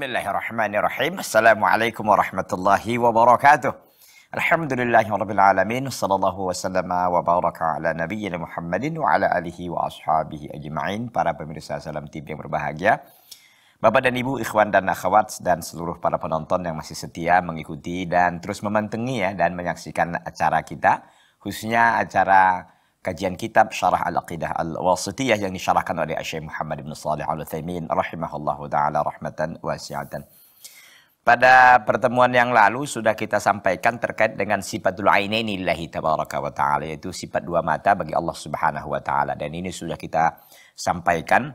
Bismillahirrahmanirrahim. Assalamualaikum warahmatullahi wabarakatuh. Alhamdulillahirrabbilalamin. Sallallahu wasallama wa baraka ala nabiyyina Muhammadin wa ala alihi wa ashabihi ajma'in. Para pemirsa Salam tim yang berbahagia. Bapak dan Ibu, Ikhwan dan Akhwat dan seluruh para penonton yang masih setia mengikuti dan terus memantengi ya dan menyaksikan acara kita. Khususnya acara kajian kitab Syarah Al-Aqidah Al-Wasitiyah yang disyarahkan oleh Syekh Muhammad bin Salih Al-Utsaimin rahimahullahu taala rahmatan wasi'atan. Pada pertemuan yang lalu sudah kita sampaikan terkait dengan sifatul ainaini lillahi tabaraka wa taala yaitu sifat dua mata bagi Allah Subhanahu wa taala dan ini sudah kita sampaikan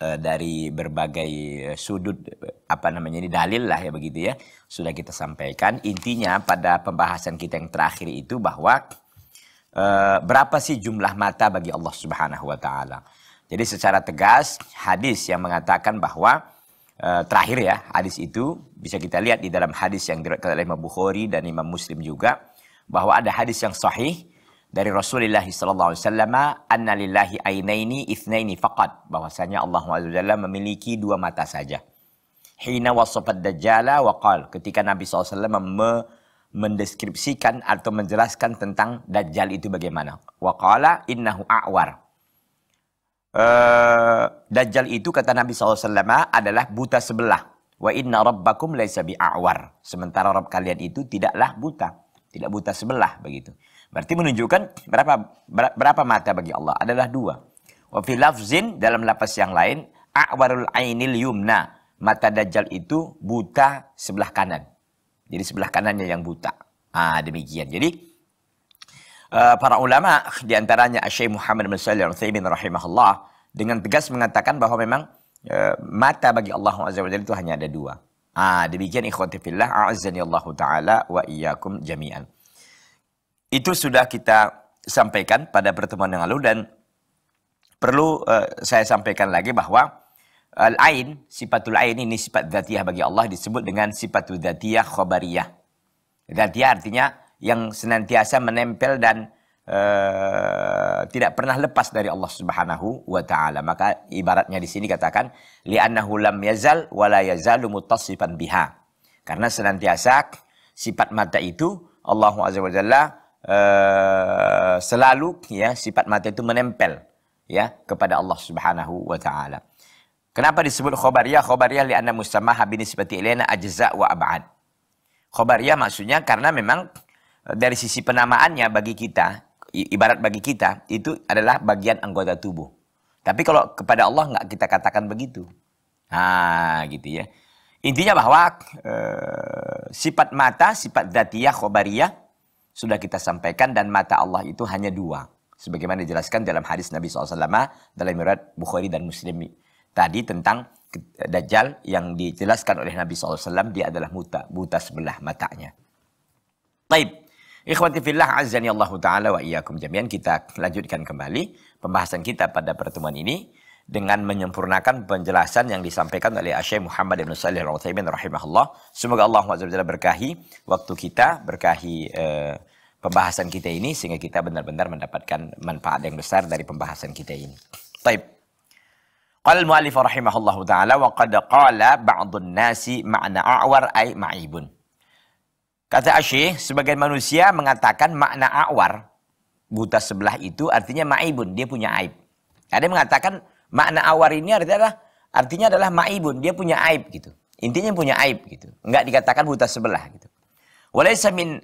eh, dari berbagai eh, sudut apa namanya ini dalil lah ya begitu ya sudah kita sampaikan intinya pada pembahasan kita yang terakhir itu bahwa Eh, berapa sih jumlah mata bagi Allah Subhanahu wa taala. Jadi secara tegas hadis yang mengatakan bahwa uh, terakhir ya hadis itu bisa kita lihat di dalam hadis yang diriwayatkan oleh Imam Bukhari dan Imam Muslim juga bahwa ada hadis yang sahih dari Rasulullah sallallahu alaihi wasallam anna lillahi ainaini ini faqat bahwasanya Allah Azza memiliki dua mata saja. Hina wasafat dajjala waqal ketika Nabi SAW me mendeskripsikan atau menjelaskan tentang Dajjal itu bagaimana. Waqala innahu a'war. Uh, Dajjal itu kata Nabi SAW adalah buta sebelah. Wa inna rabbakum laisa bi'awar. Sementara Rabb kalian itu tidaklah buta. Tidak buta sebelah begitu. Berarti menunjukkan berapa berapa mata bagi Allah adalah dua. Wa fi lafzin dalam lapas yang lain a'warul ainil yumna. Mata Dajjal itu buta sebelah kanan. Jadi sebelah kanannya yang buta. Ah demikian. Jadi eh, para ulama diantaranya Syekh Muhammad bin Salih al thaymin rahimahullah dengan tegas mengatakan bahwa memang eh, mata bagi Allah Azza wa itu hanya ada dua. Ah demikian ikhwati fillah a'azzani Allah taala wa iyyakum jami'an. Itu sudah kita sampaikan pada pertemuan yang lalu dan perlu eh, saya sampaikan lagi bahwa Al-ain, sifatul ain ini sifat dzatiyah bagi Allah disebut dengan sifatul dzatiyah khobariyah. Dzatiyah artinya yang senantiasa menempel dan uh, tidak pernah lepas dari Allah Subhanahu wa taala. Maka ibaratnya di sini katakan li'annahu lam yazal wa la yazalu muttasifan biha. Karena senantiasa sifat mata itu Allah Azza wa Jalla uh, selalu ya sifat mata itu menempel ya kepada Allah Subhanahu wa taala. Kenapa disebut khobariyah? Khobariyah li'anna mustamaha binisbati ilayna ajza wa ab'ad. Khobariyah maksudnya karena memang eh, dari sisi penamaannya bagi kita, ibarat bagi kita, itu adalah bagian anggota tubuh. Tapi kalau kepada Allah nggak kita katakan begitu. Nah gitu ya. Intinya bahwa eh, sifat mata, sifat datiyah, khobariyah, sudah kita sampaikan dan mata Allah itu hanya dua. Sebagaimana dijelaskan dalam hadis Nabi SAW dalam riwayat Bukhari dan Muslimi tadi tentang Dajjal yang dijelaskan oleh Nabi SAW dia adalah muta buta sebelah matanya. Taib. Ikhwati fillah azani Allah taala wa iyyakum jami'an kita lanjutkan kembali pembahasan kita pada pertemuan ini dengan menyempurnakan penjelasan yang disampaikan oleh Syekh Muhammad bin Shalih Al-Utsaimin rahimahullah. Semoga Allah Subhanahu wa berkahi waktu kita, berkahi eh, pembahasan kita ini sehingga kita benar-benar mendapatkan manfaat yang besar dari pembahasan kita ini. Taib. Qal mu'alif rahimahullahu ta'ala wa qad qala ba'dun nasi ma'na a'war ay ma'ibun. Kata Asyih, sebagian manusia mengatakan makna a'war, buta sebelah itu artinya ma'ibun, dia punya aib. Ada yang mengatakan makna awar ini artinya adalah artinya adalah ma'ibun, dia punya aib gitu. Intinya punya aib gitu. Enggak dikatakan buta sebelah gitu. Walaysa min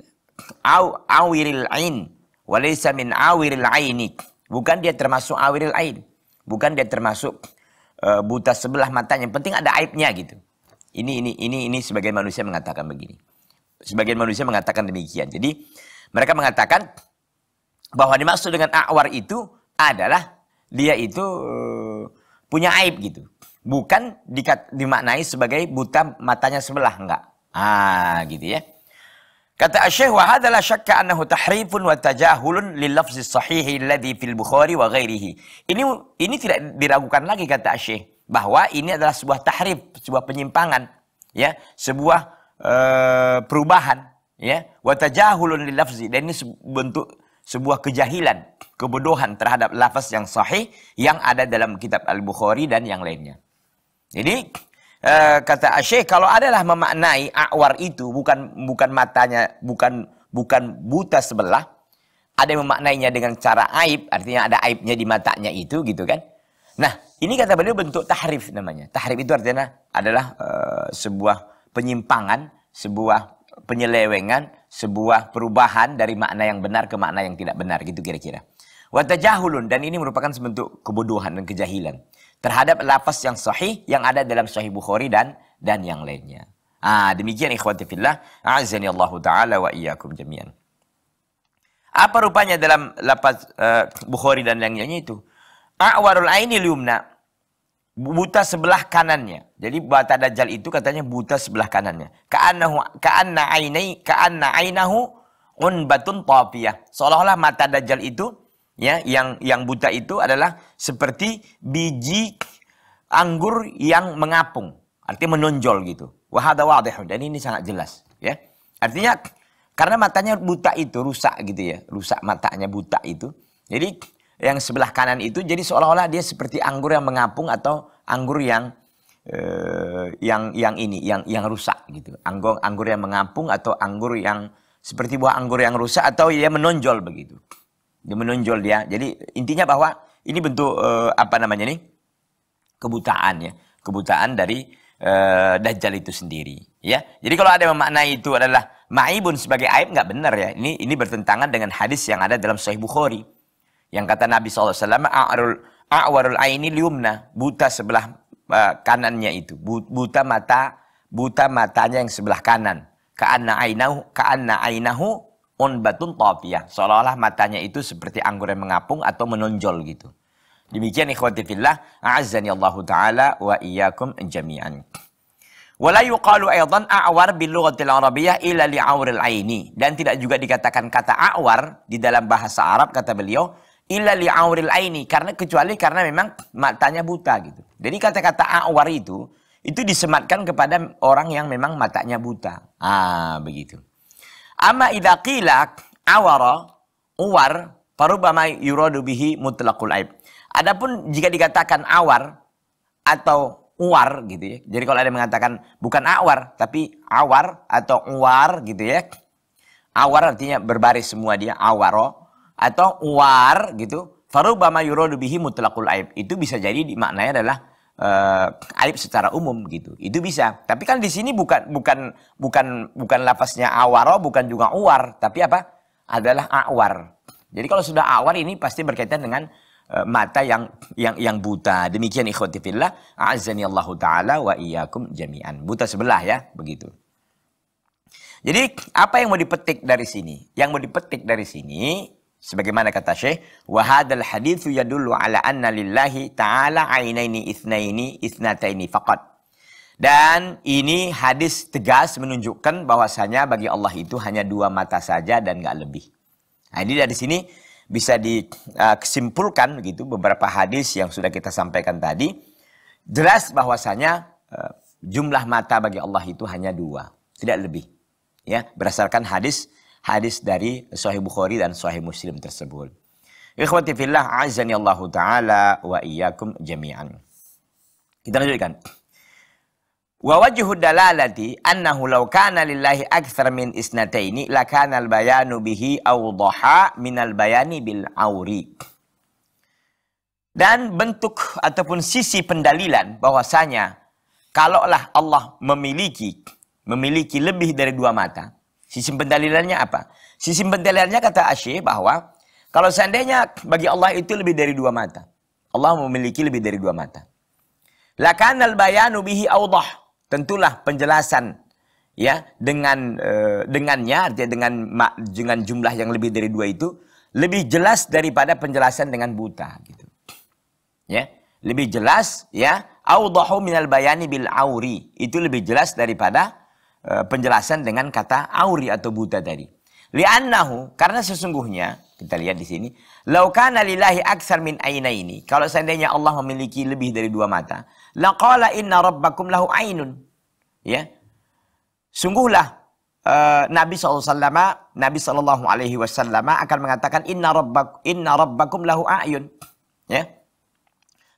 aw, awiril ain, walaysa min awiril aini. Bukan dia termasuk awiril ain. Bukan dia termasuk Eh, buta sebelah matanya. Yang penting ada aibnya gitu. Ini ini ini ini sebagian manusia mengatakan begini. Sebagian manusia mengatakan demikian. Jadi mereka mengatakan bahwa dimaksud dengan awar itu adalah dia itu eh, punya aib gitu. Bukan dikat, dimaknai sebagai buta matanya sebelah enggak. Ah gitu ya. Kata Syekh wa hadza la syakka annahu tahrifun wa tajahulun lil lafzi sahihi alladhi fil Bukhari wa ghairihi. Ini ini tidak diragukan lagi kata Syekh bahwa ini adalah sebuah tahrif, sebuah penyimpangan, ya, sebuah uh, perubahan, ya. Wa tajahulun lil lafzi dan ini bentuk sebuah kejahilan, kebodohan terhadap lafaz yang sahih yang ada dalam kitab Al-Bukhari dan yang lainnya. Jadi Eh, kata Syekh kalau adalah memaknai awar itu bukan bukan matanya bukan bukan buta sebelah ada yang memaknainya dengan cara aib artinya ada aibnya di matanya itu gitu kan nah ini kata beliau bentuk tahrif namanya tahrif itu artinya adalah uh, sebuah penyimpangan sebuah penyelewengan sebuah perubahan dari makna yang benar ke makna yang tidak benar gitu kira-kira watajahulun dan ini merupakan sebentuk kebodohan dan kejahilan terhadap lafaz yang sahih yang ada dalam sahih Bukhari dan dan yang lainnya. Ah, demikian ikhwati fillah, azani Allah taala wa iyyakum jami'an. Apa rupanya dalam lafaz uh, Bukhari dan yang lainnya itu? A'warul aini liumna. Buta sebelah kanannya. Jadi bata dajjal itu katanya buta sebelah kanannya. Ka'annahu ka'anna ainai ka'anna ainahu unbatun tafiyah. Seolah-olah mata dajjal itu ya yang yang buta itu adalah seperti biji anggur yang mengapung artinya menonjol gitu wahada wadihun dan ini sangat jelas ya artinya karena matanya buta itu rusak gitu ya rusak matanya buta itu jadi yang sebelah kanan itu jadi seolah-olah dia seperti anggur yang mengapung atau anggur yang eh, yang yang ini yang yang rusak gitu anggur anggur yang mengapung atau anggur yang seperti buah anggur yang rusak atau dia menonjol begitu menonjol dia. Jadi intinya bahwa ini bentuk uh, apa namanya nih kebutaan ya, kebutaan dari uh, dajjal itu sendiri ya. Jadi kalau ada yang memaknai itu adalah ma'ibun sebagai aib nggak benar ya. Ini ini bertentangan dengan hadis yang ada dalam Sahih Bukhari yang kata Nabi saw. A'arul a'warul aini liumna buta sebelah uh, kanannya itu buta mata buta matanya yang sebelah kanan ka'anna ainahu ka'anna ainahu unbatun tawfiyah. Seolah-olah matanya itu seperti anggur yang mengapung atau menonjol gitu. Demikian ikhwati fillah, a'azzani Allah taala wa iyyakum jami'an. Wala yuqalu aydan a'war bil lughatil arabiyyah ila li'awril aini dan tidak juga dikatakan kata a'war di dalam bahasa Arab kata beliau ila li'awril aini karena kecuali karena memang matanya buta gitu. Jadi kata-kata a'war itu itu disematkan kepada orang yang memang matanya buta. Ah, begitu. Amma idha qilak awara uwar parubama yuradu bihi mutlaqul aib. Adapun jika dikatakan awar atau uwar gitu ya. Jadi kalau ada yang mengatakan bukan awar tapi awar atau uwar gitu ya. Awar artinya berbaris semua dia awaro atau uwar gitu. Farubama yuradu bihi mutlaqul aib. Itu bisa jadi maknanya adalah uh, eh, aib secara umum gitu. Itu bisa. Tapi kan di sini bukan bukan bukan bukan lapasnya awaro, bukan juga uwar, tapi apa? Adalah awar. Jadi kalau sudah awar ini pasti berkaitan dengan uh, mata yang yang yang buta. Demikian ikhwati fillah, azani Allah taala wa iyyakum jami'an. Buta sebelah ya, begitu. Jadi apa yang mau dipetik dari sini? Yang mau dipetik dari sini Sebagaimana kata Syekh, wa hadal haditsu yadullu ala anna lillahi ta'ala ainaini itsnaini itsnataini faqat. Dan ini hadis tegas menunjukkan bahwasanya bagi Allah itu hanya dua mata saja dan nggak lebih. Nah, ini dari sini bisa disimpulkan eh, begitu beberapa hadis yang sudah kita sampaikan tadi jelas bahwasanya eh, jumlah mata bagi Allah itu hanya dua, tidak lebih. Ya, berdasarkan hadis hadis dari Sahih Bukhari dan Sahih Muslim tersebut. Ikhwati fillah azani Allah taala wa iyyakum jami'an. Kita lanjutkan. Wa wajhu dalalati annahu law kana lillahi akthar min isnataini lakana al-bayanu bihi awdaha min al-bayani bil auri. Dan bentuk ataupun sisi pendalilan bahwasanya kalaulah Allah memiliki memiliki lebih dari dua mata, Sisi pendalilannya apa? Sisi pendalilannya kata Asyik bahwa kalau seandainya bagi Allah itu lebih dari dua mata. Allah memiliki lebih dari dua mata. Lakanal bayanu bihi awdah. Tentulah penjelasan ya dengan uh, dengannya artinya dengan dengan jumlah yang lebih dari dua itu lebih jelas daripada penjelasan dengan buta gitu. Ya, lebih jelas ya min minal bayani bil auri. Itu lebih jelas daripada Eh, penjelasan dengan kata auri atau buta tadi. Li'annahu, karena sesungguhnya, kita lihat di sini, laukana lillahi aksar min aina ini. Kalau seandainya Allah memiliki lebih dari dua mata, laqala inna rabbakum lahu ainun. Ya. Sungguhlah uh, Nabi SAW, Nabi sallallahu Alaihi Wasallam akan mengatakan inna rabbak inna rabbakum lahu ayun. Ya.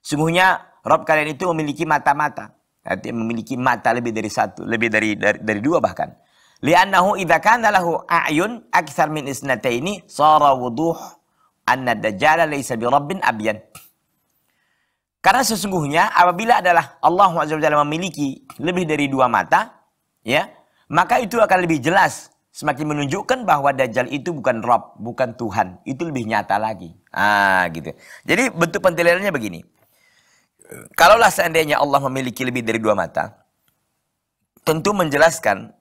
Sungguhnya Rabb kalian itu memiliki mata-mata. Artinya memiliki mata lebih dari satu, lebih dari dari, dari dua bahkan. Li'annahu idza kana lahu a'yun akthar min isnataini sara wuduh anna dajjal laysa bi rabbin abyan. Karena sesungguhnya apabila adalah Allah SWT memiliki lebih dari dua mata, ya, maka itu akan lebih jelas semakin menunjukkan bahwa Dajjal itu bukan Rob, bukan Tuhan. Itu lebih nyata lagi. Ah, gitu. Jadi bentuk pentelirannya begini kalaulah seandainya Allah memiliki lebih dari dua mata, tentu menjelaskan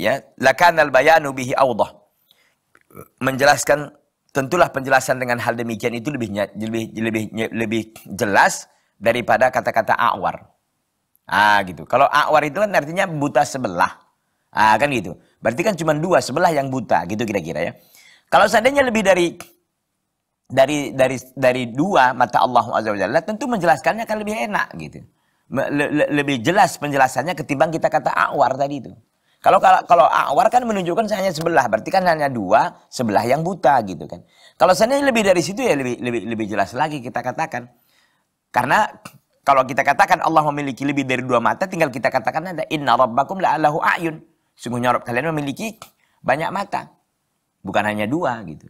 ya al bayanu bihi Allah menjelaskan tentulah penjelasan dengan hal demikian itu lebih lebih lebih lebih jelas daripada kata-kata awar ah gitu kalau awar itu kan artinya buta sebelah ah kan gitu berarti kan cuma dua sebelah yang buta gitu kira-kira ya kalau seandainya lebih dari dari dari dari dua mata Allah Azza tentu menjelaskannya akan lebih enak gitu. Le, le, lebih jelas penjelasannya ketimbang kita kata awar tadi itu. Kalau kalau kalau awar kan menunjukkan hanya sebelah, berarti kan hanya dua sebelah yang buta gitu kan. Kalau seandainya lebih dari situ ya lebih lebih lebih jelas lagi kita katakan. Karena kalau kita katakan Allah memiliki lebih dari dua mata, tinggal kita katakan ada inna rabbakum la'alahu ayun. Sungguhnya Rabb kalian memiliki banyak mata. Bukan hanya dua gitu.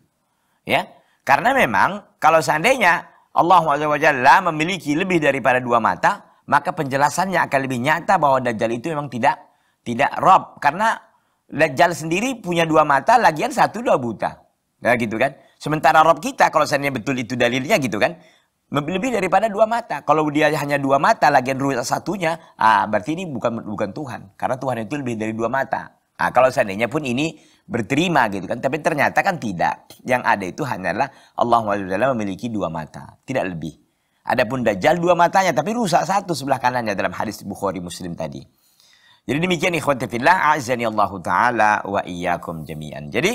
Ya, karena memang kalau seandainya Allah SWT memiliki lebih daripada dua mata, maka penjelasannya akan lebih nyata bahwa Dajjal itu memang tidak tidak rob karena Dajjal sendiri punya dua mata, lagian satu dua buta. Nah gitu kan. Sementara rob kita kalau seandainya betul itu dalilnya gitu kan, lebih daripada dua mata. Kalau dia hanya dua mata, lagian rusak satunya, ah berarti ini bukan bukan Tuhan karena Tuhan itu lebih dari dua mata. Nah, kalau seandainya pun ini berterima gitu kan. Tapi ternyata kan tidak. Yang ada itu hanyalah Allah SWT memiliki dua mata, tidak lebih. Adapun Dajjal dua matanya tapi rusak satu sebelah kanannya dalam hadis Bukhari Muslim tadi. Jadi demikian ikhwan fillah azani Allah taala wa iyyakum jami'an. Jadi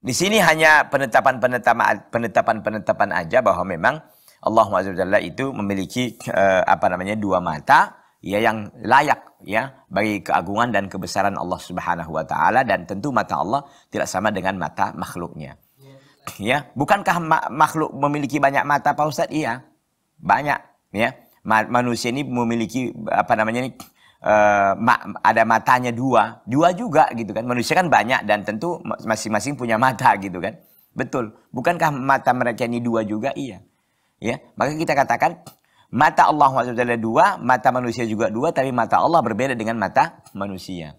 di sini hanya penetapan-penetapan penetapan-penetapan aja bahwa memang Allah Azza itu memiliki uh, apa namanya dua mata ya yang layak ya bagi keagungan dan kebesaran Allah Subhanahu wa taala dan tentu mata Allah tidak sama dengan mata makhluknya. Ya, bukankah makhluk memiliki banyak mata Pak Ustaz? Iya. Banyak ya. Manusia ini memiliki apa namanya ini Uh, ada matanya dua, dua juga gitu kan. Manusia kan banyak dan tentu masing-masing punya mata gitu kan. Betul. Bukankah mata mereka ini dua juga? Iya. Ya, maka kita katakan Mata Allah SWT dua, mata manusia juga dua, tapi mata Allah berbeda dengan mata manusia.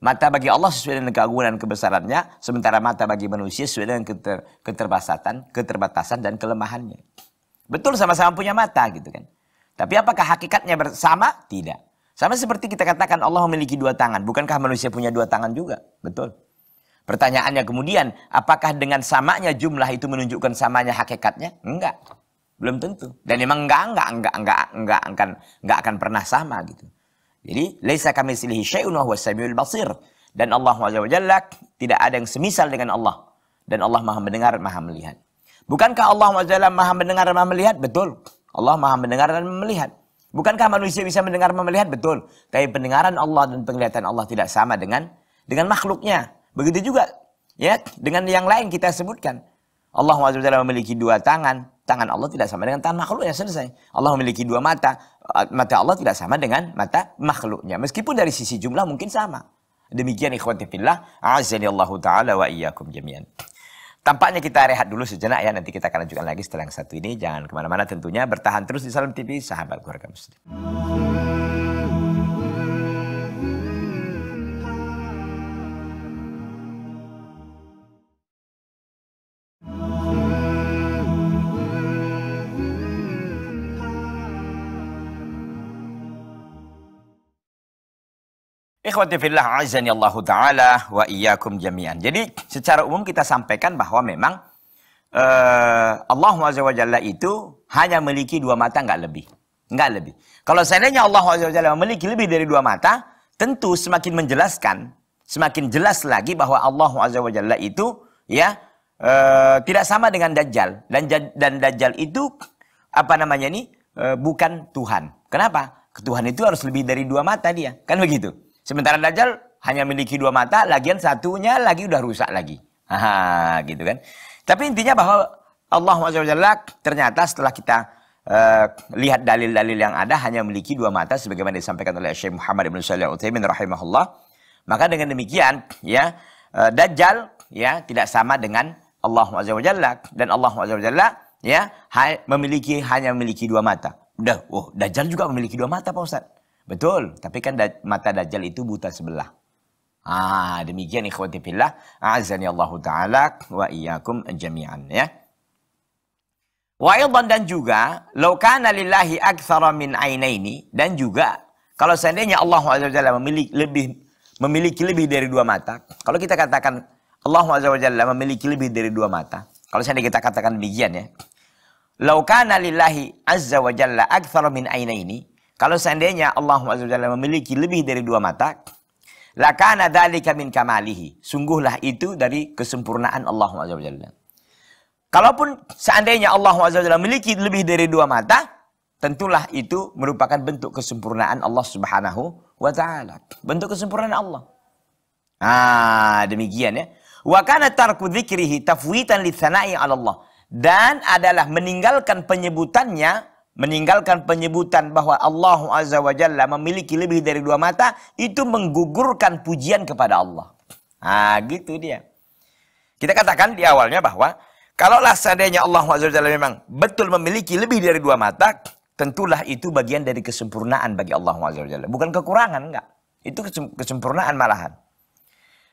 Mata bagi Allah sesuai dengan keagungan dan kebesarannya, sementara mata bagi manusia sesuai dengan keter, keterbatasan, keterbatasan dan kelemahannya. Betul sama-sama punya mata gitu kan. Tapi apakah hakikatnya bersama? Tidak. Sama seperti kita katakan Allah memiliki dua tangan. Bukankah manusia punya dua tangan juga? Betul. Pertanyaannya kemudian, apakah dengan samanya jumlah itu menunjukkan samanya hakikatnya? Enggak belum tentu dan emang enggak enggak enggak enggak enggak akan enggak akan pernah sama gitu jadi laisa kamitslihi syai'un wa samiul basir dan Allah Jalla tidak ada yang semisal dengan Allah dan Allah Maha mendengar Maha melihat bukankah Allah Jalla Maha mendengar Maha melihat betul Allah Maha mendengar dan melihat bukankah manusia bisa mendengar dan melihat betul tapi pendengaran Allah dan penglihatan Allah tidak sama dengan dengan makhluknya begitu juga ya dengan yang lain kita sebutkan Allah Jalla memiliki dua tangan tangan Allah tidak sama dengan tangan makhluk ya, selesai. Allah memiliki dua mata, mata Allah tidak sama dengan mata makhluknya. Meskipun dari sisi jumlah mungkin sama. Demikian ikhwati fillah, azani Allah taala wa iyyakum jami'an. Tampaknya kita rehat dulu sejenak ya, nanti kita akan lanjutkan lagi setelah yang satu ini. Jangan kemana-mana tentunya, bertahan terus di Salam TV, sahabat keluarga muslim. Ikhwati fillah azani Allah taala wa iyyakum jami'an. Jadi secara umum kita sampaikan bahwa memang uh, eh, Allah azza wa jalla itu hanya memiliki dua mata nggak lebih. Nggak lebih. Kalau seandainya Allah azza wa jalla memiliki lebih dari dua mata, tentu semakin menjelaskan, semakin jelas lagi bahwa Allah azza wa jalla itu ya uh, tidak sama dengan dajjal dan dan dajjal itu apa namanya ini uh, bukan Tuhan. Kenapa? Tuhan itu harus lebih dari dua mata dia, kan begitu? Sementara Dajjal hanya memiliki dua mata, lagian satunya lagi udah rusak lagi. Haha, gitu kan. Tapi intinya bahwa Allah SWT ternyata setelah kita uh, lihat dalil-dalil yang ada hanya memiliki dua mata sebagaimana disampaikan oleh Syekh Muhammad Ibn Shalih Al-Utsaimin rahimahullah. Maka dengan demikian ya uh, Dajjal ya tidak sama dengan Allah SWT dan Allah SWT ya memiliki hanya memiliki dua mata. Udah, oh Dajjal juga memiliki dua mata Pak Ustaz. Betul, tapi kan mata Dajjal itu buta sebelah. Ah, demikian ikhwati fillah. Azani Allah Ta'ala wa iyyakum jami'an ya. Wa aidan dan juga, law kana lillahi aktsara min ainaini dan juga kalau seandainya Allah Azza memiliki lebih memiliki lebih dari dua mata, kalau kita katakan Allah Azza memiliki lebih dari dua mata, kalau seandainya kita katakan demikian ya. Law kana lillahi azza wa jalla aktsara min ainaini kalau seandainya Allah SWT memiliki lebih dari dua mata, lakana dzalika min kamalihi. Sungguhlah itu dari kesempurnaan Allah SWT. Kalaupun seandainya Allah SWT memiliki lebih dari dua mata, tentulah itu merupakan bentuk kesempurnaan Allah Subhanahu wa taala. Bentuk kesempurnaan Allah. Ah, demikian ya. Wa kana tarku dzikrihi tafwitan li 'ala Allah. Dan adalah meninggalkan penyebutannya meninggalkan penyebutan bahwa Allah Azza wa Jalla memiliki lebih dari dua mata itu menggugurkan pujian kepada Allah. Ah, gitu dia. Kita katakan di awalnya bahwa kalaulah seandainya Allah Azza wa Jalla memang betul memiliki lebih dari dua mata, tentulah itu bagian dari kesempurnaan bagi Allah Azza wa Jalla, bukan kekurangan enggak. Itu kesempurnaan malahan.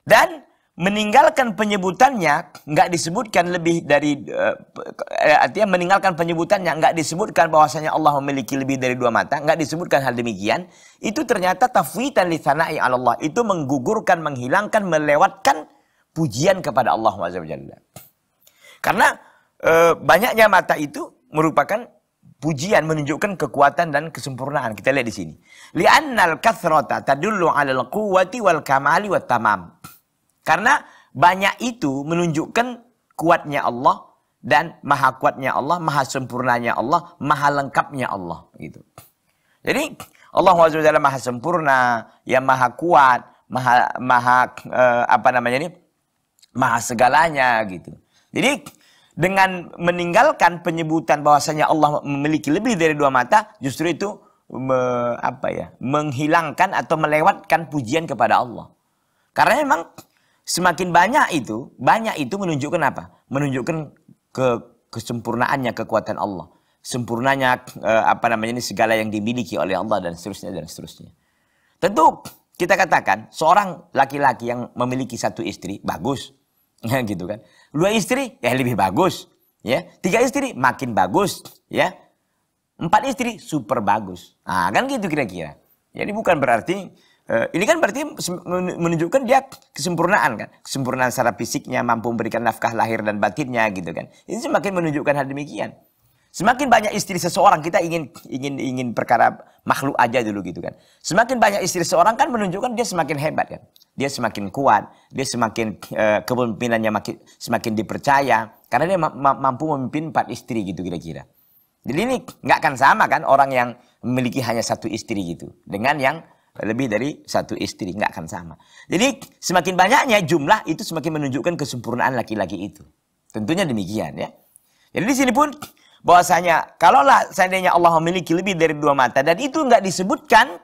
Dan meninggalkan penyebutannya nggak disebutkan lebih dari uh, artinya meninggalkan penyebutannya nggak disebutkan bahwasanya Allah memiliki lebih dari dua mata nggak disebutkan hal demikian itu ternyata tafwitan li sana'i Allah itu menggugurkan menghilangkan melewatkan pujian kepada Allah Jalla. karena uh, banyaknya mata itu merupakan pujian menunjukkan kekuatan dan kesempurnaan kita lihat di sini li'annal kathrata tadullu 'alal quwwati wal kamali wat tamam karena banyak itu menunjukkan kuatnya Allah dan maha kuatnya Allah, maha sempurnanya Allah, maha lengkapnya Allah gitu. Jadi Allah SWT maha sempurna, yang maha kuat, maha maha eh, apa namanya ini? Maha segalanya gitu. Jadi dengan meninggalkan penyebutan bahwasanya Allah memiliki lebih dari dua mata, justru itu me, apa ya? menghilangkan atau melewatkan pujian kepada Allah. Karena memang Semakin banyak itu, banyak itu menunjukkan apa? Menunjukkan ke kesempurnaannya kekuatan Allah, sempurnanya eh, apa namanya ini segala yang dimiliki oleh Allah dan seterusnya dan seterusnya. Tentu kita katakan seorang laki-laki yang memiliki satu istri bagus, ya gitu kan. Dua istri ya lebih bagus, ya. Tiga istri makin bagus, ya. Empat istri super bagus. Ah kan gitu kira-kira. Jadi bukan berarti Eh, ini kan berarti menunjukkan dia kesempurnaan kan, kesempurnaan secara fisiknya, mampu memberikan nafkah lahir dan batinnya gitu kan. Ini semakin menunjukkan hal demikian. Semakin banyak istri seseorang kita ingin ingin ingin perkara makhluk aja dulu gitu kan. Semakin banyak istri seseorang kan menunjukkan dia semakin hebat kan. Dia semakin kuat, dia semakin uh, kepemimpinannya makin semakin dipercaya karena dia ma mampu memimpin empat istri gitu kira-kira. Jadi ini nggak akan sama kan orang yang memiliki hanya satu istri gitu dengan yang lebih dari satu istri nggak akan sama. Jadi semakin banyaknya jumlah itu semakin menunjukkan kesempurnaan laki-laki itu. Tentunya demikian ya. Jadi di sini pun bahwasanya kalaulah seandainya Allah memiliki lebih dari dua mata dan itu nggak disebutkan,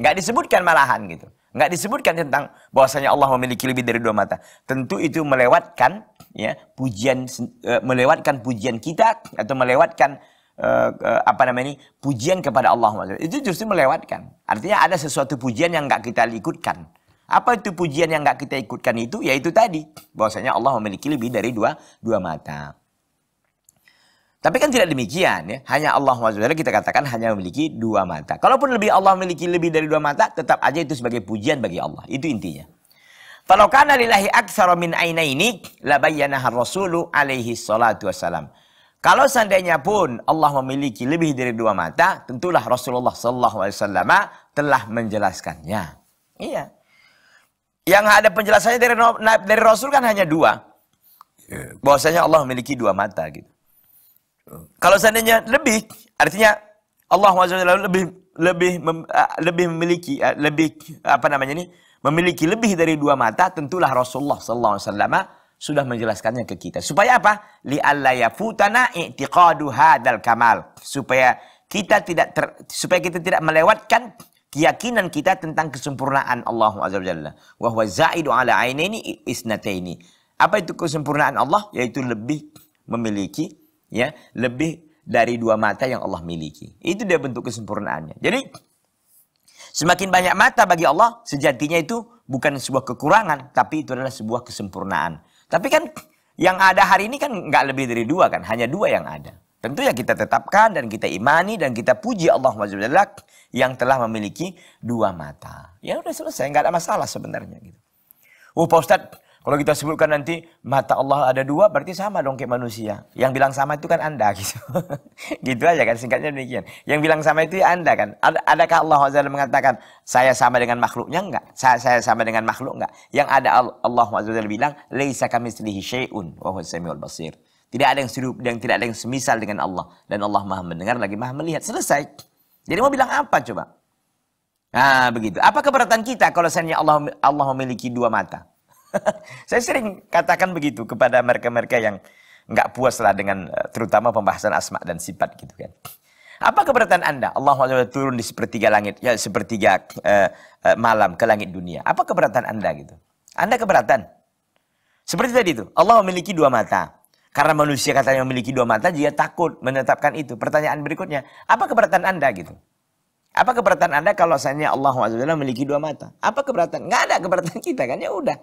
nggak disebutkan malahan gitu. Nggak disebutkan tentang bahwasanya Allah memiliki lebih dari dua mata. Tentu itu melewatkan ya pujian eh, melewatkan pujian kita atau melewatkan uh, apa namanya ini pujian kepada Allah itu justru melewatkan artinya ada sesuatu pujian yang nggak kita ikutkan apa itu pujian yang nggak kita ikutkan itu yaitu tadi bahwasanya Allah memiliki lebih dari dua dua mata tapi kan tidak demikian ya. Hanya Allah SWT kita katakan hanya memiliki dua mata. Kalaupun lebih Allah memiliki lebih dari dua mata, tetap aja itu sebagai pujian bagi Allah. Itu intinya. kalau karena lillahi aktsara min aina ini rasulu alaihi salatu wassalam. Kalau seandainya pun Allah memiliki lebih dari dua mata, tentulah Rasulullah Shallallahu Alaihi Wasallam telah menjelaskannya. Iya. Yang ada penjelasannya dari dari Rasul kan hanya dua. Ya. Bahwasanya Allah memiliki dua mata gitu. Kalau seandainya lebih, artinya Allah SWT lebih lebih mem, lebih memiliki lebih apa namanya ini memiliki lebih dari dua mata tentulah Rasulullah sallallahu alaihi wasallam sudah menjelaskannya ke kita. Supaya apa? Li'alla yafutana i'tiqadu hadal kamal. Supaya kita tidak ter, supaya kita tidak melewatkan keyakinan kita tentang kesempurnaan Allah Azza wa Jalla. Wa huwa za'idu ini ainaini isnataini. Apa itu kesempurnaan Allah? Yaitu lebih memiliki ya, lebih dari dua mata yang Allah miliki. Itu dia bentuk kesempurnaannya. Jadi semakin banyak mata bagi Allah sejatinya itu bukan sebuah kekurangan tapi itu adalah sebuah kesempurnaan. Tapi kan yang ada hari ini kan nggak lebih dari dua kan, hanya dua yang ada. Tentu ya kita tetapkan dan kita imani dan kita puji Allah Subhanahu yang telah memiliki dua mata. Ya udah selesai, nggak ada masalah sebenarnya gitu. Oh Pak Ustadz, kalau kita sebutkan nanti mata Allah ada dua, berarti sama dong kayak manusia. Yang bilang sama itu kan Anda gitu. gitu aja kan singkatnya demikian. Yang bilang sama itu ya Anda kan. adakah Allah Azza mengatakan saya sama dengan makhluknya enggak? Saya, saya sama dengan makhluk enggak? Yang ada Allah Azza bilang laisa kami syai'un wa huwas samiul basir. Tidak ada yang serup dan tidak ada yang semisal dengan Allah dan Allah Maha mendengar lagi Maha melihat. Selesai. Jadi mau bilang apa coba? Nah, begitu. Apa keberatan kita kalau seandainya Allah Allah memiliki dua mata? saya sering katakan begitu kepada mereka-mereka yang nggak puas lah dengan eh, terutama pembahasan asma dan sifat gitu kan. Apa keberatan anda? Allah SWT turun di sepertiga langit, ya sepertiga uh, uh, malam ke langit dunia. Apa keberatan anda gitu? Anda keberatan? Seperti tadi itu, Allah memiliki dua mata. Karena manusia katanya memiliki dua mata, dia takut menetapkan itu. Pertanyaan berikutnya, apa keberatan anda gitu? Apa keberatan anda kalau seandainya Allah SWT memiliki dua mata? Apa keberatan? Nggak ada keberatan kita kan, ya udah.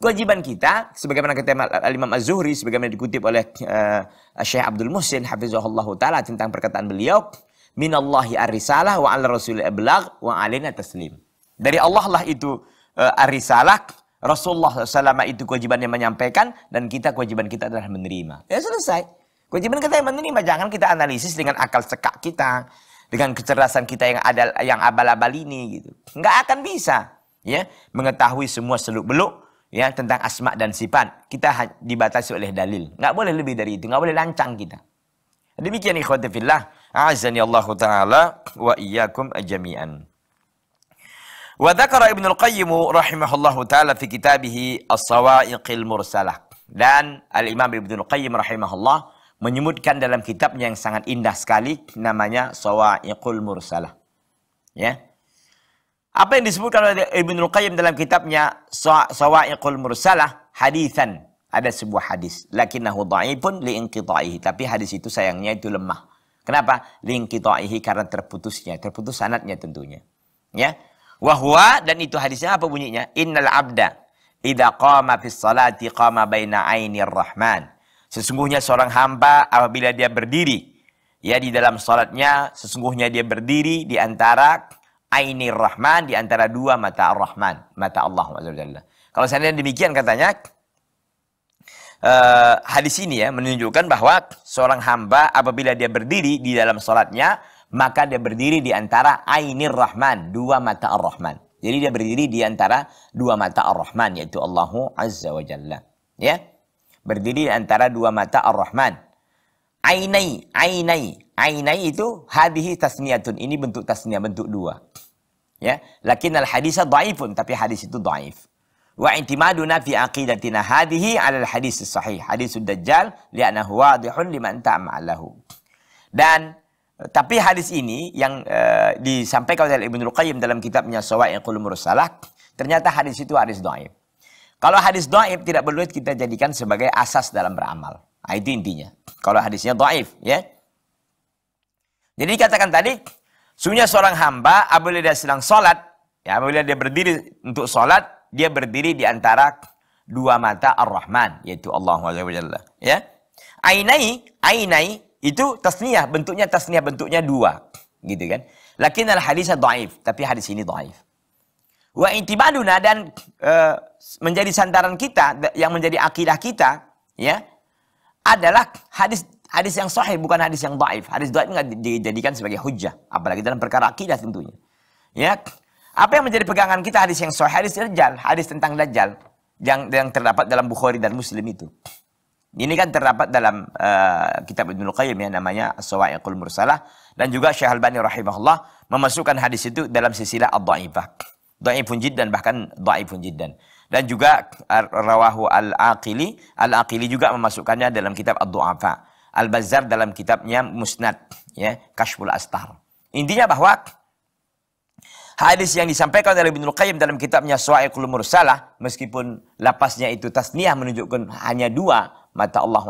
Kewajiban kita, sebagaimana kata Imam Az-Zuhri, sebagaimana dikutip oleh uh, Syekh Abdul Muhsin, hafizahullah ta'ala, tentang perkataan beliau, Minallahi ar-risalah wa ala rasulil ablag wa alina taslim. Dari Allah lah itu uh, ar-risalah, Rasulullah SAW itu kewajibannya menyampaikan, dan kita kewajiban kita adalah menerima. Ya selesai. Kewajiban kita yang menerima, jangan kita analisis dengan akal cekak kita, dengan kecerdasan kita yang ada yang abal-abal ini gitu. Nggak akan bisa ya mengetahui semua seluk-beluk ya tentang asma dan sifat kita dibatasi oleh dalil nggak boleh lebih dari itu nggak boleh lancang kita demikian ikhwati fillah azani Allah taala wa iyyakum jami'an wa dzakara Ibnu Al-Qayyim rahimahullahu taala fi kitabih As-Sawa'iqil Mursalah dan Al-Imam Ibnu Al-Qayyim rahimahullah menyebutkan dalam kitabnya yang sangat indah sekali namanya Sawa'iqul Mursalah ya apa yang disebutkan oleh Ibn Qayyim dalam kitabnya Sawa'iqul Mursalah hadisan Ada sebuah hadis. Lakinnahu da'ifun li'inqita'ihi. Tapi hadis itu sayangnya itu lemah. Kenapa? Li'inqita'ihi karena terputusnya. Terputus sanatnya tentunya. Ya. Wahwa dan itu hadisnya apa bunyinya? Innal abda ida qama fis salati qama baina ainir rahman. Sesungguhnya seorang hamba apabila dia berdiri. Ya di dalam salatnya sesungguhnya dia berdiri di antara Ainir Rahman di antara dua mata Ar-Rahman, mata Allah Azza Kalau saya demikian katanya, eh, hadis ini ya menunjukkan bahwa seorang hamba apabila dia berdiri di dalam sholatnya, maka dia berdiri di antara Ainir Rahman, dua mata Ar-Rahman. Jadi dia berdiri di antara dua mata Ar-Rahman, yaitu Allahu Azza wa Jalla. Ya, berdiri di antara dua mata Ar-Rahman. Ainai, ainai, ainai itu hadihi tasniyatun. Ini bentuk tasniyah, bentuk dua. Ya, al hadisa dhaifun, tapi hadis itu dhaif. Wa intimaduna fi aqidatina hadhihi 'ala al-hadis sahih, hadis dajjal annahu wadihun liman ta'amalahu. Dan tapi hadis ini yang uh, disampaikan oleh Ibnu Qayyim dalam kitabnya Sawa'iqul Mursalah, ternyata hadis itu hadis dhaif. Kalau hadis dhaif tidak perlu kita jadikan sebagai asas dalam beramal. Nah, itu intinya. Kalau hadisnya dhaif, ya. Jadi katakan tadi Sunya seorang hamba apabila dia sedang sholat, ya apabila dia berdiri untuk sholat, dia berdiri di antara dua mata Ar-Rahman, yaitu Allah Jalla. Ya. Ainai, ainai itu tasniyah, bentuknya tasniyah, bentuknya dua. Gitu kan. Lakin al-hadisnya dhaif, tapi hadis ini dhaif. Wa intibaduna dan e, menjadi santaran kita, yang menjadi akidah kita, ya, adalah hadis Hadis yang sahih bukan hadis yang daif. Hadis daif nggak dijadikan sebagai hujah. Apalagi dalam perkara akidah tentunya. Ya. Apa yang menjadi pegangan kita hadis yang sahih? Hadis Dajjal. Hadis tentang Dajjal. Yang, yang terdapat dalam Bukhari dan Muslim itu. Ini kan terdapat dalam uh, kitab Ibnu Qayyim ya namanya sawaiqul Mursalah dan juga Syekh Albani rahimahullah memasukkan hadis itu dalam silsilah ad-dhaifah. Dhaifun jiddan bahkan dhaifun jiddan. Dan juga rawahu Al-Aqili, Al-Aqili juga memasukkannya dalam kitab Ad-Du'afa. Al-Bazzar dalam kitabnya Musnad ya, Kashful Astar. Intinya bahwa hadis yang disampaikan oleh Ibnu Qayyim dalam kitabnya Su'aikul Mursalah meskipun lapasnya itu tasniah menunjukkan hanya dua mata Allah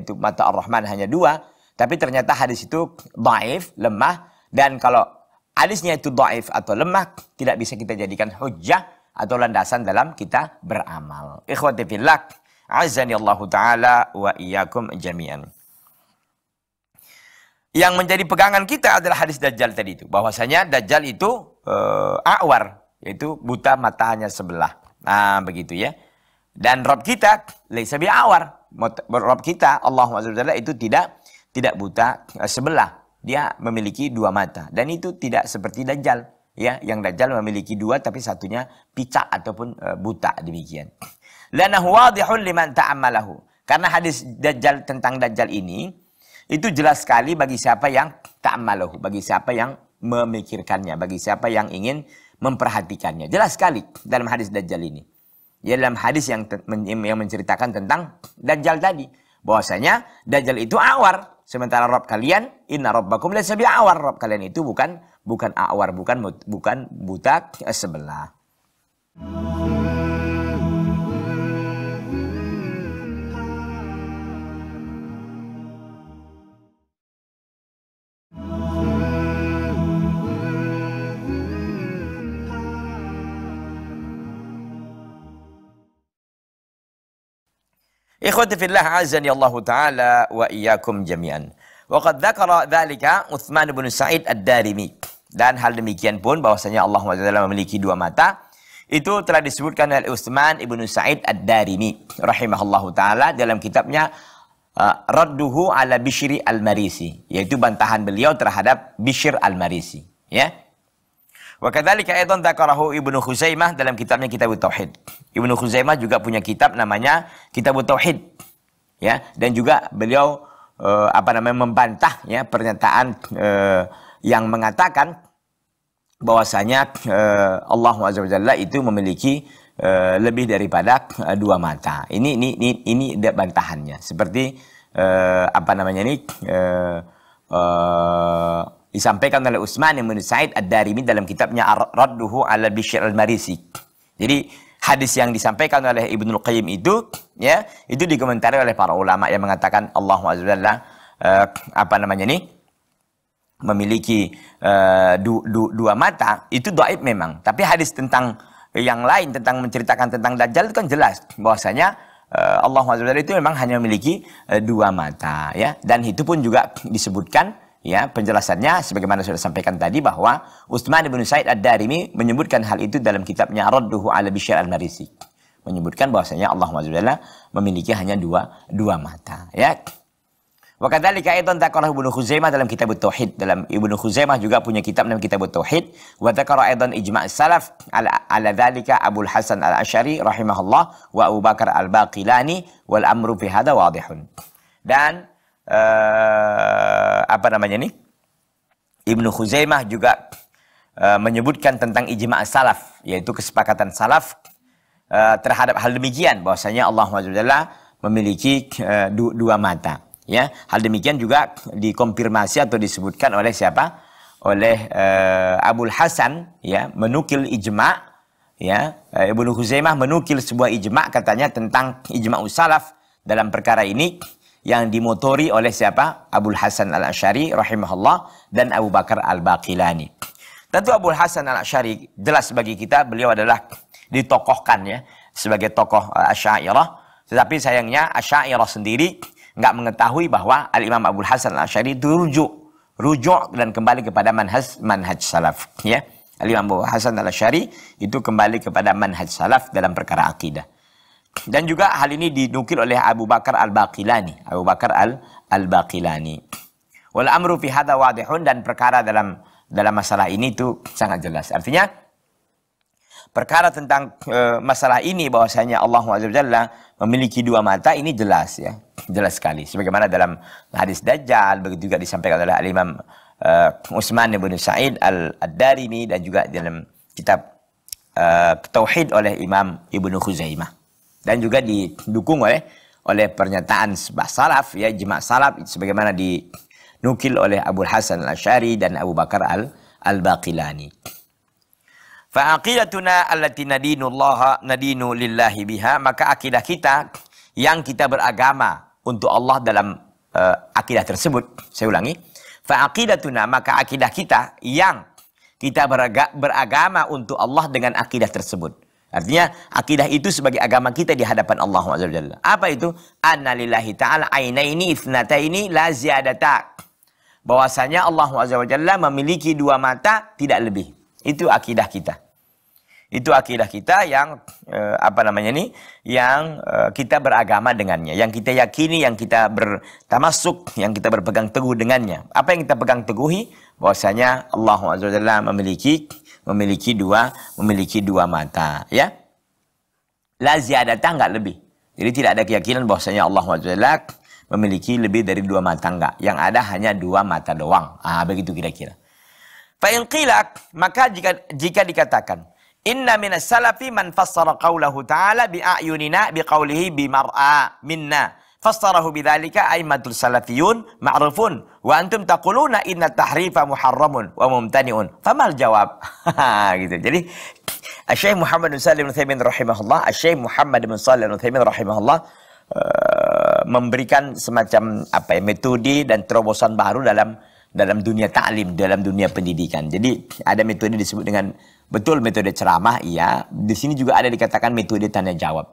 itu mata Ar-Rahman hanya dua tapi ternyata hadis itu daif, lemah dan kalau hadisnya itu daif atau lemah tidak bisa kita jadikan hujjah atau landasan dalam kita beramal. Ikhwati fillah, azani Allah taala wa iyyakum jami'an yang menjadi pegangan kita adalah hadis Dajjal tadi itu. Bahwasanya Dajjal itu uh, awar, yaitu buta matanya sebelah. Nah, begitu ya. Dan Rob kita, Laisa awar. Rob kita, Allah SWT itu tidak tidak buta eh, sebelah. Dia memiliki dua mata. Dan itu tidak seperti Dajjal. Ya, yang Dajjal memiliki dua tapi satunya picak ataupun uh, buta demikian. Lanahu wadihun liman ta'ammalahu. Karena hadis Dajjal tentang Dajjal ini, itu jelas sekali bagi siapa yang tak malu, bagi siapa yang memikirkannya, bagi siapa yang ingin memperhatikannya. Jelas sekali dalam hadis Dajjal ini. Ya dalam hadis yang yang menceritakan tentang Dajjal tadi. Bahwasanya Dajjal itu awar. Sementara Rob kalian, inna lihat laysa awar. Rob kalian itu bukan bukan awar, bukan bukan buta sebelah. Ikhwati fillah azani Allah taala wa iyakum jami'an. Wa qad dzakara dzalika Utsman bin Sa'id Ad-Darimi. Dan hal demikian pun bahwasanya Allah Taala memiliki dua mata itu telah disebutkan oleh Utsman ibn Sa'id Ad-Darimi Rahimahullah taala dalam kitabnya uh, Radduhu ala Bishri al-Marisi yaitu bantahan beliau terhadap Bishr al-Marisi ya Wa kadzalika aidan dzakarahu Ibnu Khuzaimah dalam kitabnya Kitab Tauhid. Ibnu Khuzaimah juga punya kitab namanya Kitab Tauhid. Ya, dan juga beliau e, apa namanya membantah ya pernyataan e, yang mengatakan bahwasanya e, Allah Azza itu memiliki e, lebih daripada e, dua mata. Ini ini ini ini bantahannya. Seperti e, apa namanya ini e, e, disampaikan oleh Utsman bin Said Ad-Darimi dalam kitabnya ar Radduhu ala Bishr al-Marisi. Jadi hadis yang disampaikan oleh Ibnu Qayyim itu ya, itu dikomentari oleh para ulama yang mengatakan Allah azza eh, apa namanya ini memiliki uh, du, du, dua mata itu doaib memang. Tapi hadis tentang yang lain tentang menceritakan tentang Dajjal itu kan jelas bahwasanya eh, Allah SWT itu memang hanya memiliki eh, dua mata ya dan itu pun juga disebutkan Ya, penjelasannya sebagaimana sudah sampaikan tadi bahwa Utsman bin Said Ad-Darimi menyebutkan hal itu dalam kitabnya Radduhu ala Bishr al-Marisi. Menyebutkan bahwasanya Allah Subhanahu memiliki hanya dua dua mata, ya. Wa kadzalika aidan dzakara Ibnu Khuzaimah dalam kitab Tauhid. Dalam Ibnu Khuzaimah juga punya kitab namanya kitab Tauhid. Wa dzakara aidan ijma' salaf ala ala dzalika Abu Hasan Al-Asy'ari rahimahullah wa Abu Bakar Al-Baqilani wal amru fi hadha wadihun. Dan uh, apa namanya nih? Ibnu Khuzaimah juga uh, menyebutkan tentang ijma' salaf, yaitu kesepakatan salaf uh, terhadap hal demikian bahwasanya Allah Taala memiliki uh, dua mata. Ya, hal demikian juga dikonfirmasi atau disebutkan oleh siapa? Oleh uh, Abul Hasan ya, menukil ijma' ya Ibnu Khuzaimah menukil sebuah ijma katanya tentang ijma salaf dalam perkara ini yang dimotori oleh siapa? Abul Hasan Al-Asy'ari rahimahullah dan Abu Bakar Al-Baqilani. Tentu Abul Hasan Al-Asy'ari jelas bagi kita beliau adalah ditokohkan ya sebagai tokoh uh, Asy'ariyah. Tetapi sayangnya Asy'ariyah sendiri nggak mengetahui bahwa Al-Imam Abul Hasan Al-Asy'ari itu rujuk, rujuk dan kembali kepada manhaj manhaj salaf ya. Al-Imam Abu Hasan Al-Asy'ari itu kembali kepada manhaj salaf dalam perkara akidah. Dan juga hal ini dinukil oleh Abu Bakar Al-Baqilani. Abu Bakar Al- bakilani baqilani Wal amru fi hadha wadihun dan perkara dalam dalam masalah ini itu sangat jelas. Artinya perkara tentang e, masalah ini bahwasanya Allah Azza memiliki dua mata ini jelas ya. Jelas sekali. Sebagaimana dalam hadis Dajjal begitu juga disampaikan oleh Al-Imam e, Utsman bin Sa'id Al-Darimi dan juga dalam kitab e, Tauhid oleh Imam Ibnu Khuzaimah dan juga didukung oleh oleh pernyataan sebah salaf ya jemaah salaf sebagaimana dinukil oleh Abu Hasan al Ashari dan Abu Bakar al al Baqilani. Fa'aqidatuna allati nadinu Allah nadinu lillahi biha maka akidah kita yang kita beragama untuk Allah dalam uh, akidah tersebut saya ulangi fa'aqidatuna maka akidah kita yang kita beragama untuk Allah dengan akidah tersebut Artinya akidah itu sebagai agama kita di hadapan Allah Subhanahu Apa itu? Anna lillahi ta'ala aina ini ithnata ini la ziyadata. Bahwasanya Allah Subhanahu memiliki dua mata tidak lebih. Itu akidah kita. Itu akidah kita yang eh, apa namanya ini Yang eh, kita beragama dengannya, yang kita yakini, yang kita bertamasuk, yang kita berpegang teguh dengannya. Apa yang kita pegang teguhi? Bahwasanya Allah Subhanahu memiliki memiliki dua memiliki dua mata ya la ziyadata nggak lebih jadi tidak ada keyakinan bahwasanya Allah Taala memiliki lebih dari dua mata enggak yang ada hanya dua mata doang ah begitu kira-kira fa maka jika jika dikatakan Inna minas salafi man fassara qaulahu ta'ala bi'ayunina biqawlihi bimar'a minna. Fassarahu bidzalika aimatul salafiyun ma'rufun wa antum taquluna inna tahrifa muharramun wa mumtani'un. Famal jawab? gitu. Jadi Syekh Muhammad bin Salim Utsaimin rahimahullah, Syekh Muhammad bin Salim bin rahimahullah uh, memberikan semacam apa ya metode dan terobosan baru dalam dalam dunia taklim, dalam dunia pendidikan. Jadi ada metode disebut dengan betul metode ceramah, iya. Di sini juga ada dikatakan metode tanya jawab.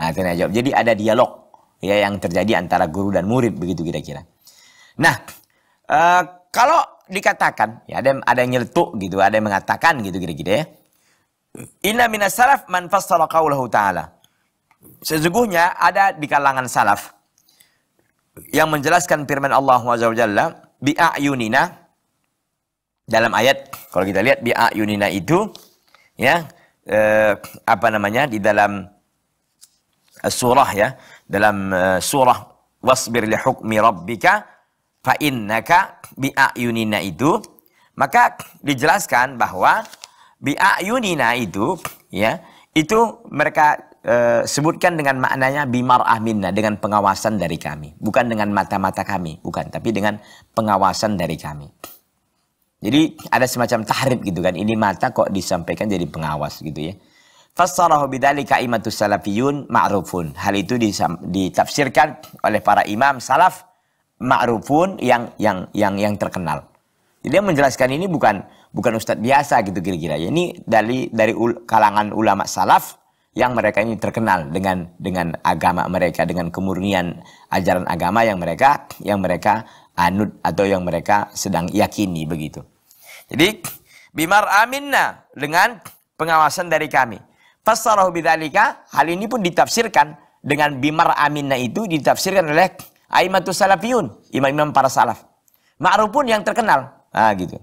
Nah, tanya jawab. Jadi ada dialog ya yang terjadi antara guru dan murid begitu kira-kira. Nah, e, kalau dikatakan ya ada ada yang nyeletuk gitu, ada yang mengatakan gitu kira-kira ya. Inna minas salaf man fassala ta'ala. Sesungguhnya ada di kalangan salaf yang menjelaskan firman Allah wa Jalla bi ayunina dalam ayat kalau kita lihat bi ayunina itu ya e, apa namanya di dalam surah ya dalam eh, surah wasbir li hukmi rabbika fa innaka bi ayunina itu maka dijelaskan bahwa bi ayunina itu ya itu mereka e, sebutkan dengan maknanya bimar ahminna dengan pengawasan dari kami bukan dengan mata-mata kami bukan tapi dengan pengawasan dari kami jadi ada semacam tahrib gitu kan ini mata kok disampaikan jadi pengawas gitu ya Fassarahu bidzalika imatus salafiyun ma'rufun. Hal itu ditafsirkan oleh para imam salaf ma'rufun yang yang yang yang terkenal. Jadi dia menjelaskan ini bukan bukan ustadz biasa gitu kira-kira. Ini dari dari ul, kalangan ulama salaf yang mereka ini terkenal dengan dengan agama mereka dengan kemurnian ajaran agama yang mereka yang mereka anut atau yang mereka sedang yakini begitu. Jadi bimar aminna dengan pengawasan dari kami Fassarahu bidzalika, hal ini pun ditafsirkan dengan bimar aminna itu ditafsirkan oleh aimatu salafiyun, imam-imam para salaf. Ma'ruf pun yang terkenal. Ah gitu.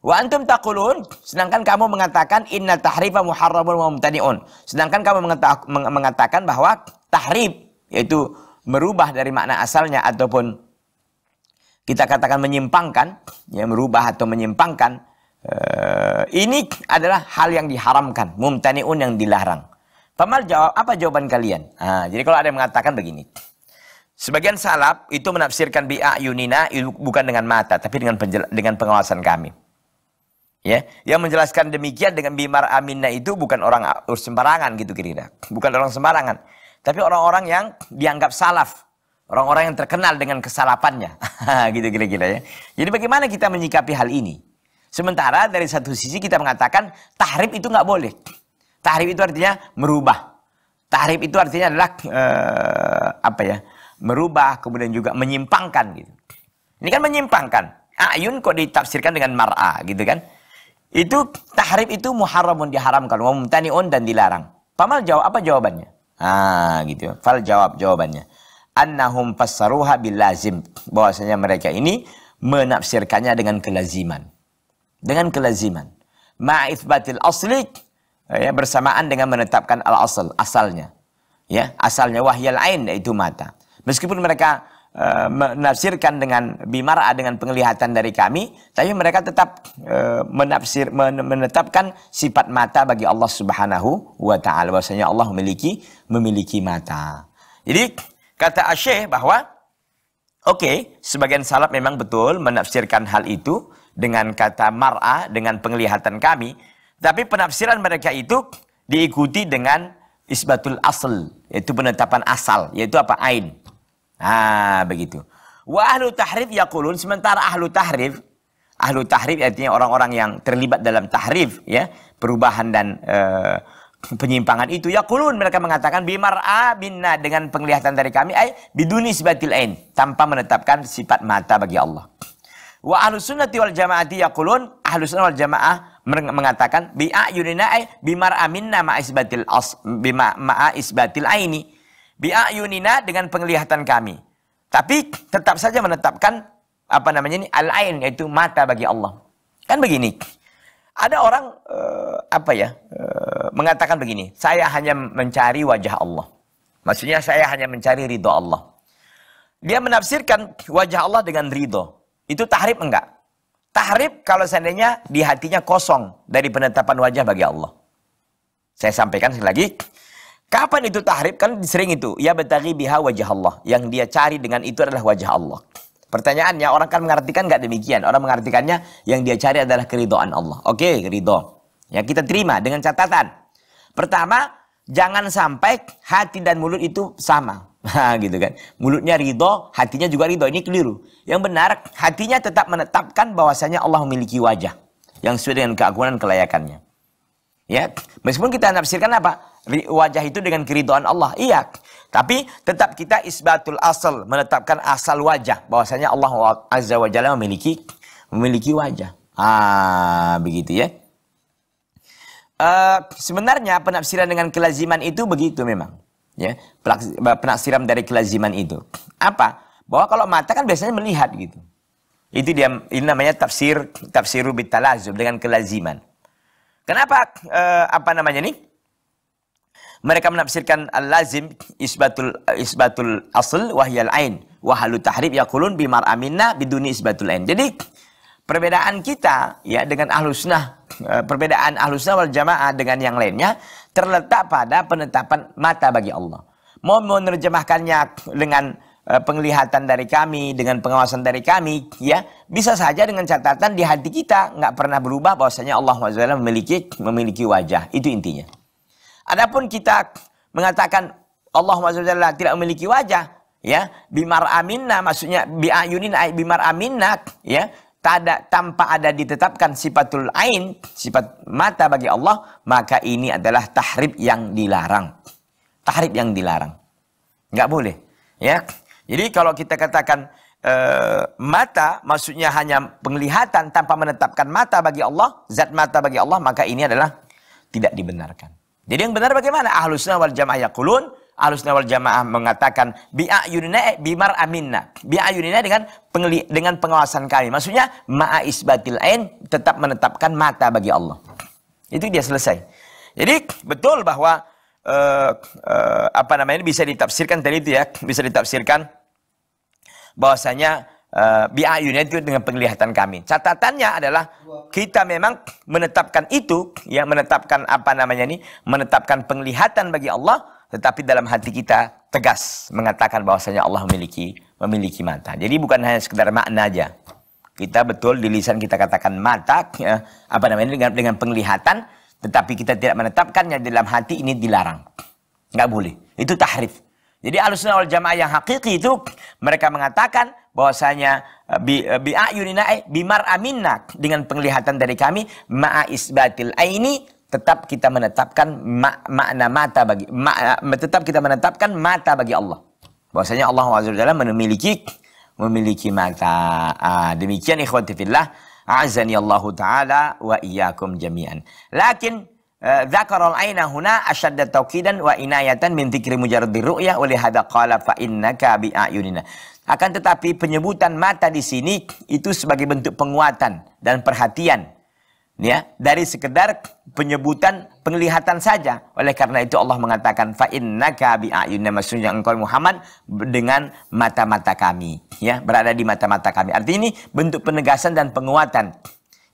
Wa antum taqulun, sedangkan kamu mengatakan inna tahrifa muharramun wa mumtani'un. Sedangkan kamu mengatakan bahwa tahrif yaitu merubah dari makna asalnya ataupun kita katakan menyimpangkan, ya merubah atau menyimpangkan Eh, ini adalah hal yang diharamkan, mumtaniun yang dilarang. Pemal jawab apa jawaban kalian? Nah, jadi kalau ada yang mengatakan begini, sebagian salaf itu menafsirkan bi'a yunina bukan dengan mata, tapi dengan dengan pengawasan kami. Ya, yang menjelaskan demikian dengan bimar aminna itu bukan orang sembarangan gitu kira-kira, bukan orang sembarangan, tapi orang-orang yang dianggap salaf, orang-orang yang terkenal dengan kesalapannya, gitu kira-kira ya. Jadi bagaimana kita menyikapi hal ini? Sementara dari satu sisi kita mengatakan tahrib itu nggak boleh. Tahrib itu artinya merubah. Tahrib itu artinya adalah eh, apa ya? Merubah kemudian juga menyimpangkan gitu. Ini kan menyimpangkan. Ayun kok ditafsirkan dengan mar'a gitu kan? Itu tahrib itu muharramun diharamkan, wa mumtani'un dan dilarang. Pamal jawab apa jawabannya? Ah gitu. Fal jawab jawabannya. Annahum fassaruha bil lazim. Bahwasanya mereka ini menafsirkannya dengan kelaziman dengan kelaziman. Ma'ifbatil asli ya, bersamaan dengan menetapkan al-asal, asalnya. Ya, asalnya wahyal ain yaitu mata. Meskipun mereka uh, menafsirkan dengan bimara dengan penglihatan dari kami, tapi mereka tetap uh, menafsir menetapkan sifat mata bagi Allah Subhanahu wa taala bahwasanya Allah memiliki memiliki mata. Jadi kata Asy'ah bahwa Oke, okay, sebagian salaf memang betul menafsirkan hal itu dengan kata mar'a, dengan penglihatan kami. Tapi penafsiran mereka itu diikuti dengan isbatul asl, yaitu penetapan asal, yaitu apa? Ain. Ah, begitu. Wa ahlu tahrif yakulun, sementara ahlu tahrif, ahlu tahrif artinya orang-orang yang terlibat dalam tahrif, ya, perubahan dan uh, penyimpangan itu, ya kulun mereka mengatakan, bi mara binna, dengan penglihatan dari kami, ay, biduni isbatil ain, tanpa menetapkan sifat mata bagi Allah. Wa ahlus sunnati wal jama'ati yaqulun ahlus sunnah wal jamaah mengatakan bi ayunina ay bimar Amin ma isbatil as bima ma isbatil aini bi ayunina dengan penglihatan kami. Tapi tetap saja menetapkan apa namanya ini al ain yaitu mata bagi Allah. Kan begini. Ada orang uh, apa ya uh, mengatakan begini, saya hanya mencari wajah Allah. Maksudnya saya hanya mencari ridho Allah. Dia menafsirkan wajah Allah dengan ridho. Itu tahrib enggak? Tahrib kalau seandainya di hatinya kosong dari penetapan wajah bagi Allah. Saya sampaikan sekali lagi, kapan itu tahrib? Kan sering itu, ya betari biha wajah Allah. Yang dia cari dengan itu adalah wajah Allah. Pertanyaannya, orang kan mengartikan enggak demikian. Orang mengartikannya, yang dia cari adalah keridoan Allah. Oke, ridho. Ya, kita terima dengan catatan. Pertama, jangan sampai hati dan mulut itu sama. Nah, gitu kan. Mulutnya ridho, hatinya juga ridho. Ini keliru. Yang benar, hatinya tetap menetapkan bahwasanya Allah memiliki wajah yang sesuai dengan keagungan kelayakannya. Ya, meskipun kita nafsirkan apa? Wajah itu dengan keridoan Allah. Iya, tapi tetap kita isbatul asal, menetapkan asal wajah bahwasanya Allah Azza wa Jalla memiliki memiliki wajah. Ah, begitu ya. Uh, sebenarnya penafsiran dengan kelaziman itu begitu memang ya penafsiran dari kelaziman itu apa bahwa kalau mata kan biasanya melihat gitu itu dia ini namanya tafsir tafsiru bitalazum dengan kelaziman kenapa e, apa namanya nih mereka menafsirkan al-lazim isbatul isbatul asl wahyal ain wahalu tahrib kulun bimar aminna biduni isbatul ain jadi perbedaan kita ya dengan ahlusnah eh, perbedaan ahlusnah wal jamaah dengan yang lainnya terletak pada penetapan mata bagi Allah. Mau menerjemahkannya dengan eh, penglihatan dari kami, dengan pengawasan dari kami, ya bisa saja dengan catatan di hati kita nggak pernah berubah bahwasanya Allah SWT memiliki memiliki wajah. Itu intinya. Adapun kita mengatakan Allah SWT tidak memiliki wajah, ya bimar aminna maksudnya biayunin ay bimar aminna ya tada, tanpa ada ditetapkan sifatul ain, sifat mata bagi Allah, maka ini adalah tahrib yang dilarang. Tahrib yang dilarang. Nggak boleh. Ya. Jadi kalau kita katakan e, mata, maksudnya hanya penglihatan tanpa menetapkan mata bagi Allah, zat mata bagi Allah, maka ini adalah tidak dibenarkan. Jadi yang benar bagaimana? Ahlus sunnah wal jamaah yakulun, Alus wal Jamaah mengatakan yunina bimar aminna. yunina dengan pengli dengan pengawasan kami. Maksudnya ma'a isbatil ain tetap menetapkan mata bagi Allah. Itu dia selesai. Jadi betul bahwa uh, uh, apa namanya bisa ditafsirkan tadi itu ya, bisa ditafsirkan bahwasanya uh, eh, biayunnya itu dengan penglihatan kami. Catatannya adalah kita memang menetapkan itu, ya menetapkan apa namanya ini, menetapkan penglihatan bagi Allah tetapi dalam hati kita tegas mengatakan bahwasanya Allah memiliki memiliki mata. Jadi bukan hanya sekedar makna aja. Kita betul di lisan kita katakan mata ya, apa namanya dengan dengan penglihatan, tetapi kita tidak menetapkannya dalam hati ini dilarang. Enggak boleh. Itu tahrif. Jadi alusna wal jamaah yang hakiki itu mereka mengatakan bahwasanya eh, bi eh, bi ayunina eh, bimar aminna dengan penglihatan dari kami ma'a isbatil aini tetap kita menetapkan makna mata bagi ma, tetap kita menetapkan mata bagi Allah. Bahwasanya Allah Azza memiliki memiliki mata. Ah, demikian ikhwati fillah azani Allah taala wa iyyakum jami'an. Lakin dzakara eh, al-aina huna ashadda taukidan wa inayatan min dzikri mujarrad ru'ya oleh hada qala fa innaka bi ayunina. Akan tetapi penyebutan mata di sini itu sebagai bentuk penguatan dan perhatian ya dari sekedar penyebutan penglihatan saja oleh karena itu Allah mengatakan fa innaka bi ayunna maksudnya engkau Muhammad dengan mata-mata kami ya berada di mata-mata kami artinya ini bentuk penegasan dan penguatan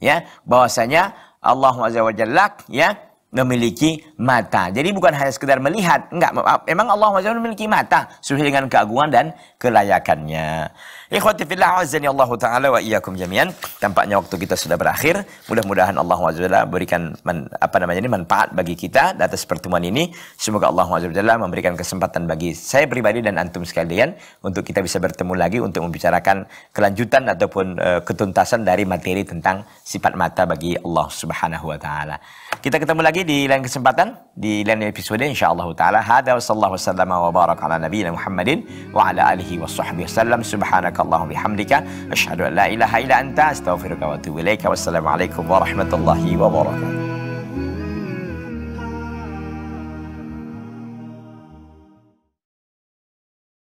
ya bahwasanya Allah azza wajalla ya memiliki mata jadi bukan hanya sekedar melihat enggak memang Allah azza memiliki mata sesuai dengan keagungan dan kelayakannya Ikhwati fillah azani Allah taala wa iyyakum jami'an. Tampaknya waktu kita sudah berakhir. Mudah-mudahan Allah Azza berikan man, apa namanya ini manfaat bagi kita atas pertemuan ini. Semoga Allah Azza memberikan kesempatan bagi saya pribadi dan antum sekalian untuk kita bisa bertemu lagi untuk membicarakan kelanjutan ataupun uh, ketuntasan dari materi tentang sifat mata bagi Allah Subhanahu wa taala. Kita ketemu lagi di lain kesempatan di lain episode insyaallah taala. Hada wa sallallahu wa baraka ala nabiyina Muhammadin wa ala alihi wa sahbihi wasallam. Subhanaka اللهم بحمدك أشهد أن لا إله إلا أنت أستغفرك وأتوب إليك والسلام عليكم ورحمة الله وبركاته